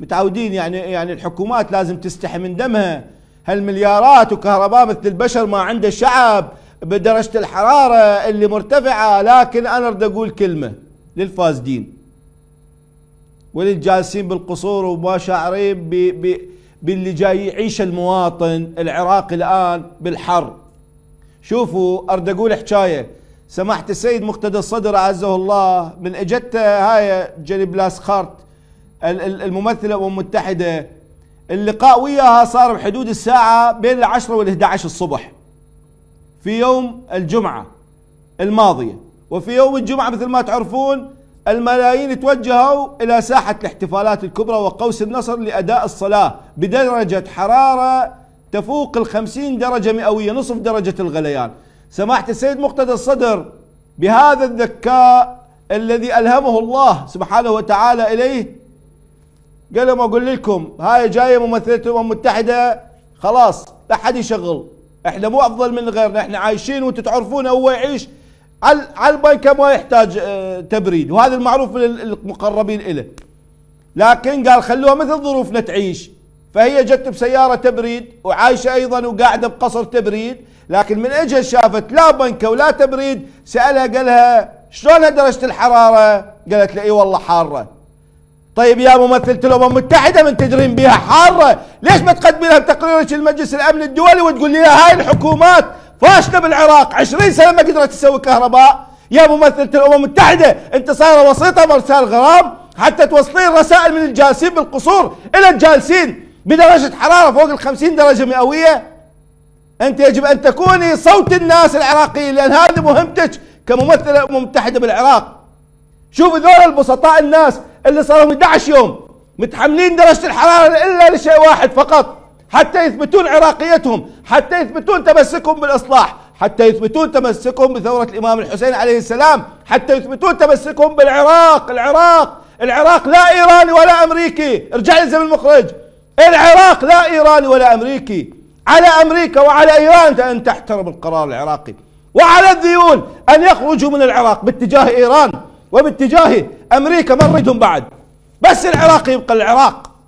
متعودين يعني يعني الحكومات لازم تستحي من دمها هالمليارات وكهرباء مثل البشر ما عنده شعب بدرجة الحرارة اللي مرتفعة لكن أنا أريد أقول كلمة للفاسدين وللجالسين بالقصور وما شاعرين باللي جاي يعيش المواطن العراقي الآن بالحر شوفوا أريد أقول حكاية سمحت السيد مقتدى الصدر أعزه الله من إجته هاي جني بلاس خارت الممثله الامم المتحده اللقاء وياها صار بحدود الساعه بين العشرة وال11 الصبح في يوم الجمعه الماضيه وفي يوم الجمعه مثل ما تعرفون الملايين توجهوا الى ساحه الاحتفالات الكبرى وقوس النصر لاداء الصلاه بدرجه حراره تفوق الخمسين درجه مئويه نصف درجه الغليان سماحه السيد مقتدى الصدر بهذا الذكاء الذي ألهمه الله سبحانه وتعالى إليه قال لهم اقول لكم هاي جايه ممثله الامم المتحده خلاص لا حد يشغل احنا مو افضل من غيرنا احنا عايشين وانتم تعرفون هو يعيش على على البنكه ما يحتاج آه، تبريد وهذا المعروف من المقربين له لكن قال خلوها مثل ظروفنا تعيش فهي جت بسياره تبريد وعايشه ايضا وقاعده بقصر تبريد لكن من اجها شافت لا بنكه ولا تبريد سالها قالها شلون درجه الحراره؟ قالت له اي والله حاره طيب يا ممثلة الامم المتحده من تجرين بها حاره، ليش ما تقدمي بتقريرك لمجلس الامن الدولي وتقول لي هاي الحكومات فاشله بالعراق 20 سنه ما قدرت تسوي كهرباء، يا ممثلة الامم المتحده انت صايره وسيطه مرسال غرام حتى توصلين رسائل من الجالسين بالقصور الى الجالسين بدرجه حراره فوق ال 50 درجه مئويه. انت يجب ان تكوني صوت الناس العراقيين لان هذه مهمتك كممثله الامم المتحده بالعراق. شوف ذول البسطاء الناس اللي صار لهم 11 يوم متحملين درجة الحرارة إلا لشيء واحد فقط حتى يثبتون عراقيتهم حتى يثبتون تمسكهم بالإصلاح حتى يثبتون تمسكهم بثورة الإمام الحسين عليه السلام حتى يثبتون تمسكهم بالعراق العراق العراق لا إيراني ولا أمريكي ارجع لي زمن المخرج العراق لا إيراني ولا أمريكي على أمريكا وعلى إيران أن تحترم القرار العراقي وعلى الذيول أن يخرجوا من العراق باتجاه إيران وباتجاه أمريكا ما نريدهم بعد بس العراق يبقى العراق